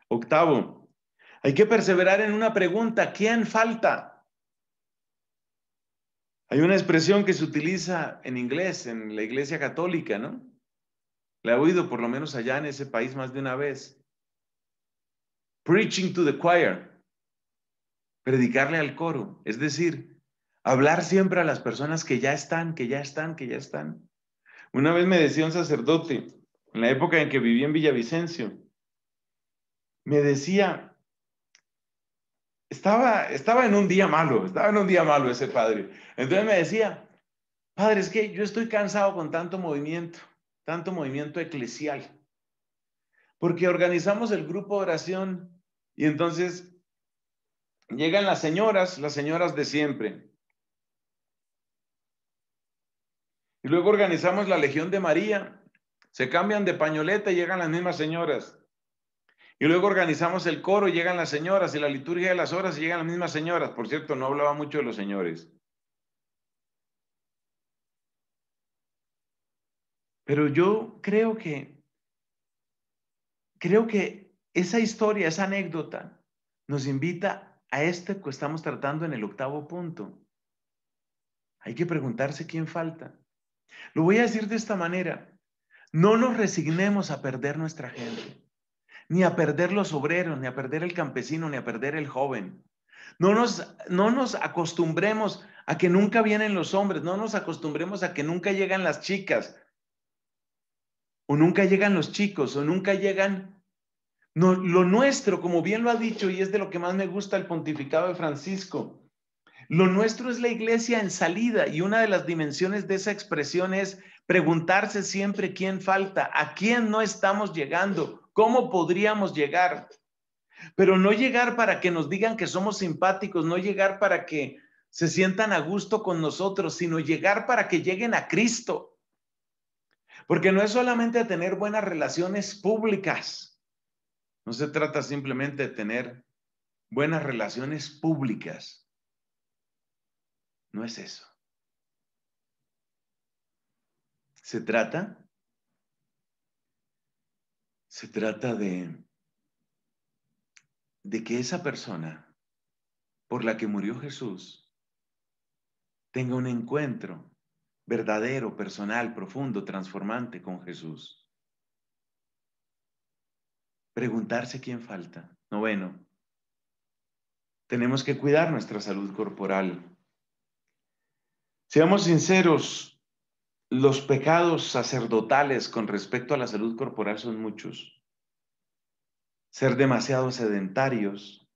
Octavo, hay que perseverar en una pregunta. ¿Quién falta? Hay una expresión que se utiliza en inglés, en la iglesia católica, ¿no? La he oído por lo menos allá en ese país más de una vez. Preaching to the choir predicarle al coro, es decir, hablar siempre a las personas que ya están, que ya están, que ya están. Una vez me decía un sacerdote, en la época en que viví en Villavicencio, me decía, estaba, estaba en un día malo, estaba en un día malo ese padre. Entonces me decía, padre, es que yo estoy cansado con tanto movimiento, tanto movimiento eclesial, porque organizamos el grupo de oración y entonces Llegan las señoras, las señoras de siempre. Y luego organizamos la Legión de María. Se cambian de pañoleta y llegan las mismas señoras. Y luego organizamos el coro, y llegan las señoras, y la liturgia de las horas, y llegan las mismas señoras. Por cierto, no hablaba mucho de los señores. Pero yo creo que, creo que esa historia, esa anécdota, nos invita a este que estamos tratando en el octavo punto. Hay que preguntarse quién falta. Lo voy a decir de esta manera. No nos resignemos a perder nuestra gente, ni a perder los obreros, ni a perder el campesino, ni a perder el joven. No nos, no nos acostumbremos a que nunca vienen los hombres, no nos acostumbremos a que nunca llegan las chicas, o nunca llegan los chicos, o nunca llegan lo nuestro, como bien lo ha dicho, y es de lo que más me gusta el pontificado de Francisco, lo nuestro es la iglesia en salida y una de las dimensiones de esa expresión es preguntarse siempre quién falta, a quién no estamos llegando, cómo podríamos llegar. Pero no llegar para que nos digan que somos simpáticos, no llegar para que se sientan a gusto con nosotros, sino llegar para que lleguen a Cristo. Porque no es solamente tener buenas relaciones públicas, no se trata simplemente de tener buenas relaciones públicas. No es eso. Se trata se trata de de que esa persona por la que murió Jesús tenga un encuentro verdadero, personal, profundo, transformante con Jesús. Preguntarse quién falta. Noveno, tenemos que cuidar nuestra salud corporal. Seamos sinceros, los pecados sacerdotales con respecto a la salud corporal son muchos. Ser demasiado sedentarios,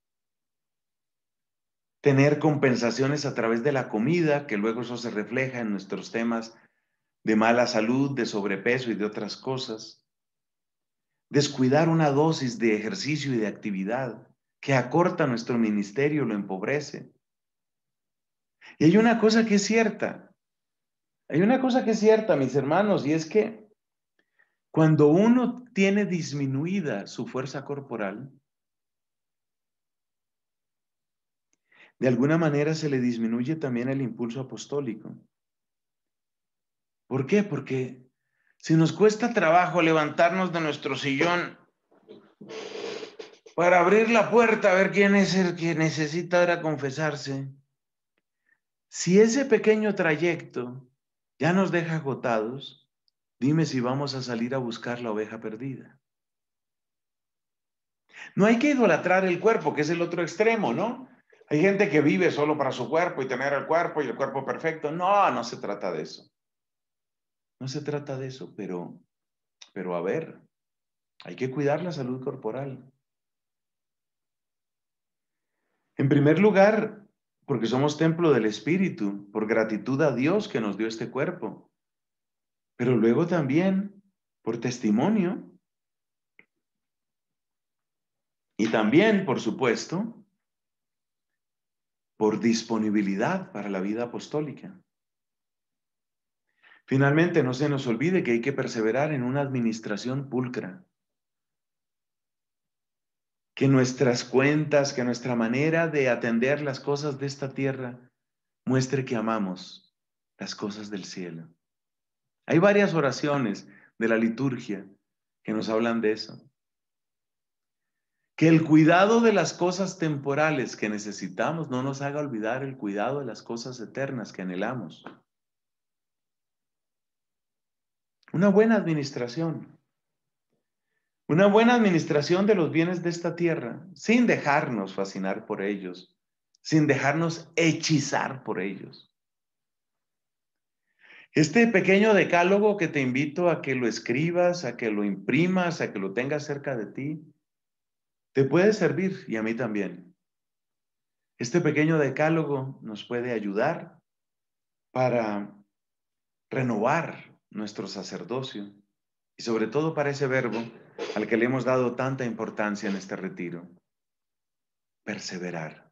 tener compensaciones a través de la comida, que luego eso se refleja en nuestros temas de mala salud, de sobrepeso y de otras cosas descuidar una dosis de ejercicio y de actividad que acorta nuestro ministerio, lo empobrece. Y hay una cosa que es cierta, hay una cosa que es cierta, mis hermanos, y es que cuando uno tiene disminuida su fuerza corporal, de alguna manera se le disminuye también el impulso apostólico. ¿Por qué? Porque si nos cuesta trabajo levantarnos de nuestro sillón para abrir la puerta a ver quién es el que necesita ahora confesarse, si ese pequeño trayecto ya nos deja agotados, dime si vamos a salir a buscar la oveja perdida. No hay que idolatrar el cuerpo, que es el otro extremo, ¿no? Hay gente que vive solo para su cuerpo y tener el cuerpo y el cuerpo perfecto. No, no se trata de eso. No se trata de eso, pero, pero a ver, hay que cuidar la salud corporal. En primer lugar, porque somos templo del Espíritu, por gratitud a Dios que nos dio este cuerpo, pero luego también por testimonio y también, por supuesto, por disponibilidad para la vida apostólica. Finalmente, no se nos olvide que hay que perseverar en una administración pulcra. Que nuestras cuentas, que nuestra manera de atender las cosas de esta tierra muestre que amamos las cosas del cielo. Hay varias oraciones de la liturgia que nos hablan de eso. Que el cuidado de las cosas temporales que necesitamos no nos haga olvidar el cuidado de las cosas eternas que anhelamos. Una buena administración. Una buena administración de los bienes de esta tierra, sin dejarnos fascinar por ellos, sin dejarnos hechizar por ellos. Este pequeño decálogo que te invito a que lo escribas, a que lo imprimas, a que lo tengas cerca de ti, te puede servir y a mí también. Este pequeño decálogo nos puede ayudar para renovar nuestro sacerdocio y sobre todo para ese verbo al que le hemos dado tanta importancia en este retiro, perseverar.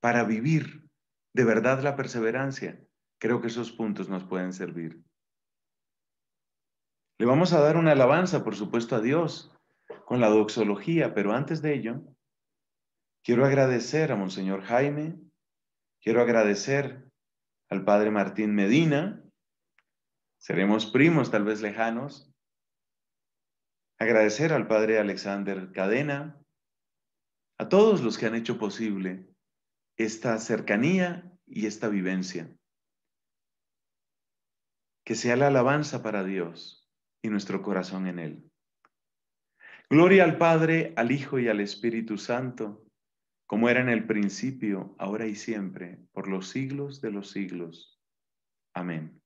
Para vivir de verdad la perseverancia, creo que esos puntos nos pueden servir. Le vamos a dar una alabanza, por supuesto, a Dios con la doxología, pero antes de ello, quiero agradecer a Monseñor Jaime, quiero agradecer al Padre Martín Medina, Seremos primos, tal vez lejanos. Agradecer al padre Alexander Cadena, a todos los que han hecho posible esta cercanía y esta vivencia. Que sea la alabanza para Dios y nuestro corazón en Él. Gloria al Padre, al Hijo y al Espíritu Santo, como era en el principio, ahora y siempre, por los siglos de los siglos. Amén.